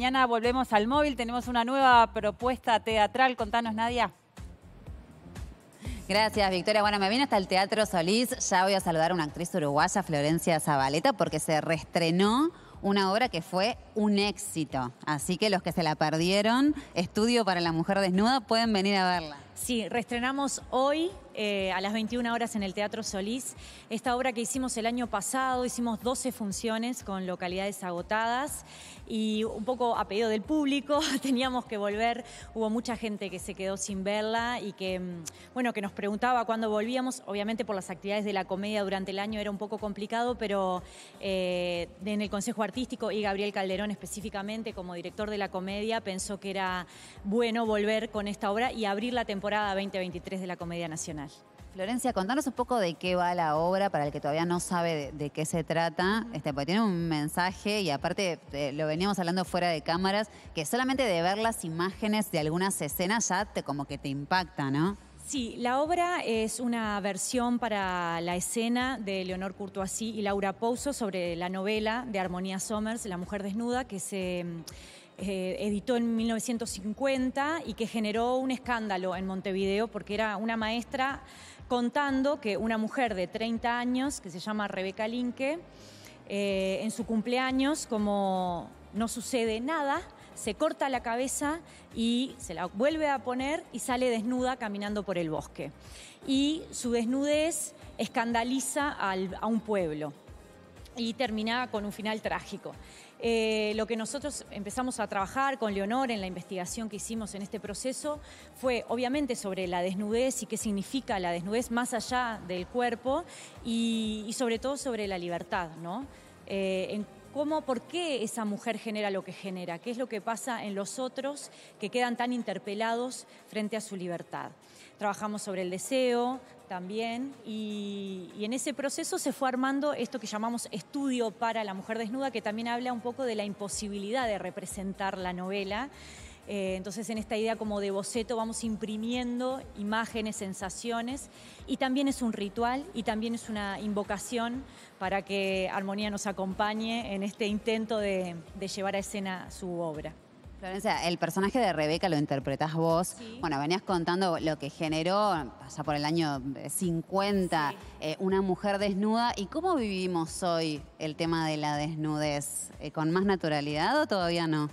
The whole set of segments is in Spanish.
Mañana volvemos al móvil, tenemos una nueva propuesta teatral. Contanos, Nadia. Gracias, Victoria. Bueno, me vino hasta el Teatro Solís. Ya voy a saludar a una actriz uruguaya, Florencia Zabaleta, porque se reestrenó una obra que fue un éxito. Así que los que se la perdieron, Estudio para la Mujer Desnuda, pueden venir a verla. Sí, reestrenamos hoy eh, a las 21 horas en el Teatro Solís esta obra que hicimos el año pasado, hicimos 12 funciones con localidades agotadas y un poco a pedido del público teníamos que volver, hubo mucha gente que se quedó sin verla y que, mm, bueno, que nos preguntaba cuándo volvíamos, obviamente por las actividades de la comedia durante el año era un poco complicado, pero eh, en el Consejo Artístico y Gabriel Calderón específicamente como director de la comedia pensó que era bueno volver con esta obra y abrir la temporada 2023 de la Comedia Nacional. Florencia, contanos un poco de qué va la obra para el que todavía no sabe de, qué se trata, este, porque tiene un mensaje y aparte eh, lo veníamos hablando fuera de cámaras, que solamente de ver las imágenes de algunas escenas ya te, como que te impacta, ¿no? Sí, la obra es una versión para la escena de Leonor Así y Laura Pouso sobre la novela de Armonía Somers, La Mujer Desnuda, que se eh, editó en 1950 y que generó un escándalo en Montevideo porque era una maestra contando que una mujer de 30 años, que se llama Rebeca Linke, eh, en su cumpleaños, como no sucede nada, se corta la cabeza y se la vuelve a poner y sale desnuda caminando por el bosque. Y su desnudez escandaliza a un pueblo y termina con un final trágico. Eh, lo que nosotros empezamos a trabajar con Leonor en la investigación que hicimos en este proceso fue obviamente sobre la desnudez y qué significa la desnudez más allá del cuerpo y, sobre todo sobre la libertad, ¿no? Eh, cómo, por qué esa mujer genera lo que genera, qué es lo que pasa en los otros que quedan tan interpelados frente a su libertad. Trabajamos sobre el deseo también y, en ese proceso se fue armando esto que llamamos estudio para la mujer desnuda, que también habla un poco de la imposibilidad de representar la novela eh, entonces en esta idea como de boceto vamos imprimiendo imágenes, sensaciones y también es un ritual y también es una invocación para que Armonía nos acompañe en este intento de, llevar a escena su obra. Florencia, el personaje de Rebeca lo interpretás vos. Bueno, venías contando lo que generó, pasa por el año 50, eh, eh, una mujer desnuda. ¿Y cómo vivimos hoy el tema de la desnudez? ¿Con más naturalidad o todavía no?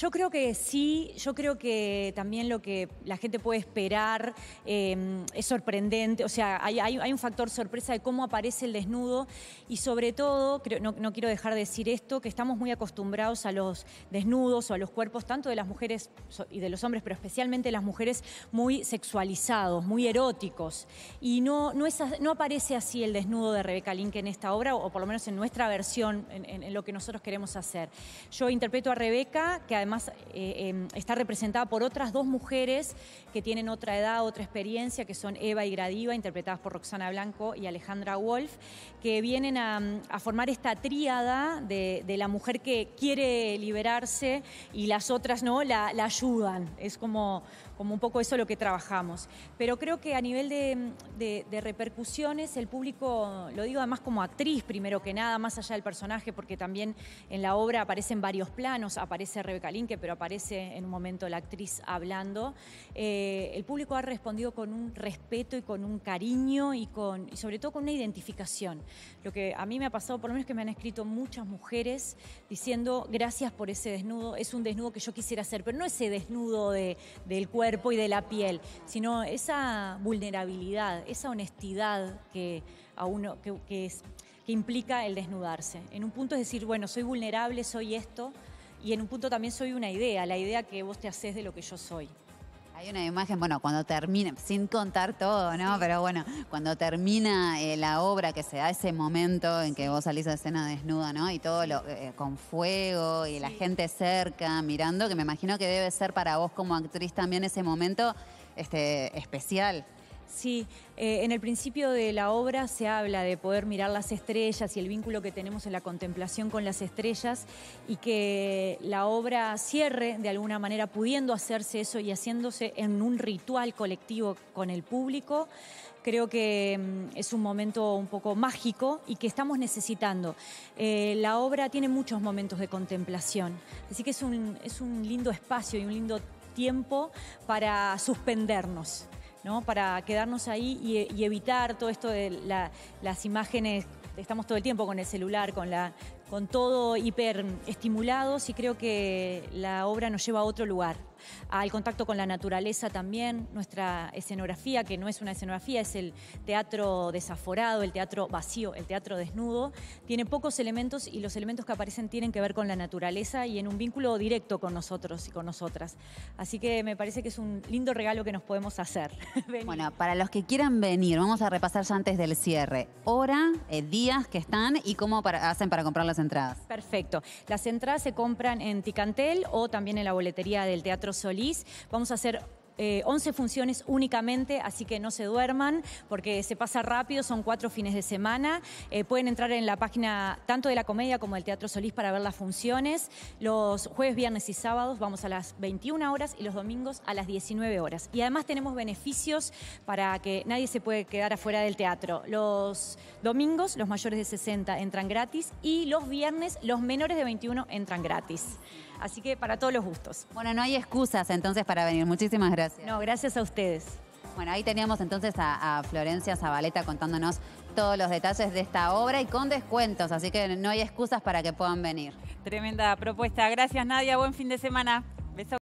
Yo creo que sí, yo creo que también lo que la gente puede esperar em, es sorprendente, o sea, hay, un factor sorpresa de cómo aparece el desnudo y sobre todo, no, quiero dejar de decir esto, que estamos muy acostumbrados a los desnudos o a los cuerpos, tanto de las mujeres y de los hombres, pero especialmente las mujeres, muy sexualizados, muy eróticos. Y no, no, no aparece así el desnudo de Rebeca Link en esta obra, o por lo menos en nuestra versión, en, lo que nosotros queremos hacer. Yo interpreto a Rebeca, que además además eh, em, está representada por otras dos mujeres que tienen otra edad, otra experiencia, que son Eva y Gradiva, interpretadas por Roxana Blanco y Alejandra Wolf, que vienen a, formar esta tríada de, la mujer que quiere liberarse y las otras no la, ayudan. Es como, como un poco eso lo que trabajamos. Pero creo que a nivel de, de, repercusiones, el público, lo digo además como actriz primero que nada, más allá del personaje, porque también en la obra aparecen varios planos, aparece Rebeca que pero aparece en un momento la actriz hablando, eh, el público ha respondido con un respeto y con un cariño y, con, sobre todo con una identificación. Lo que a mí me ha pasado, por lo menos que me han escrito muchas mujeres diciendo gracias por ese desnudo, es un desnudo que yo quisiera hacer, pero no ese desnudo de, del cuerpo y de la piel, sino esa vulnerabilidad, esa honestidad que a uno que, es que implica el desnudarse. En un punto es decir, bueno, soy vulnerable, soy esto, y en un punto también soy una idea, la idea que vos te haces de lo que yo soy. Hay una imagen, bueno, cuando termina, sin contar todo, ¿no? Pero bueno, cuando termina eh, la obra, que se da ese momento en que vos salís a escena desnuda, ¿no? Y todo lo, eh, con fuego y la gente cerca, mirando, que me imagino que debe ser para vos como actriz también ese momento este, especial. Sí, eh, en el principio de la obra se habla de poder mirar las estrellas y el vínculo que tenemos en la contemplación con las estrellas y que la obra cierre de alguna manera pudiendo hacerse eso y haciéndose en un ritual colectivo con el público. Creo que mm, es un momento un poco mágico y que estamos necesitando. Eh, la obra tiene muchos momentos de contemplación, así que es un lindo espacio y un lindo tiempo para suspendernos para quedarnos ahí y, evitar todo esto de las imágenes. Estamos todo el tiempo con el celular, con, la, con todo hiper estimulados y creo que la obra nos lleva a otro lugar al contacto con la naturaleza también, nuestra escenografía, que no es una escenografía, es el teatro desaforado, el teatro vacío, el teatro desnudo, tiene pocos elementos y los elementos que aparecen tienen que ver con la naturaleza y en un vínculo directo con nosotros y con nosotras. Así que me parece que es un lindo regalo que nos podemos hacer. bueno, para los que quieran venir, vamos a repasar ya antes del cierre, hora, eh, días que están y cómo hacen para comprar las entradas. Perfecto. Las entradas se compran en Ticantel o también en la boletería del Teatro Solís. Vamos a hacer 11 eh, funciones únicamente, así que no se duerman porque se pasa rápido, son cuatro fines de semana. Eh, pueden entrar en la página tanto de la comedia como del Teatro Solís para ver las funciones. Los jueves, viernes y sábados vamos a las 21 horas y los domingos a las 19 horas. Y además tenemos beneficios para que nadie se puede quedar afuera del teatro. Los domingos los mayores de 60 entran gratis y los viernes los menores de 21 entran gratis. Así que para todos los gustos. Bueno, no hay excusas entonces para venir. Muchísimas gracias. No, gracias a ustedes. Bueno, ahí teníamos entonces a, Florencia Zabaleta contándonos todos los detalles de esta obra y con descuentos, así que no hay excusas para que puedan venir. Tremenda propuesta. Gracias Nadia, buen fin de semana. Besos.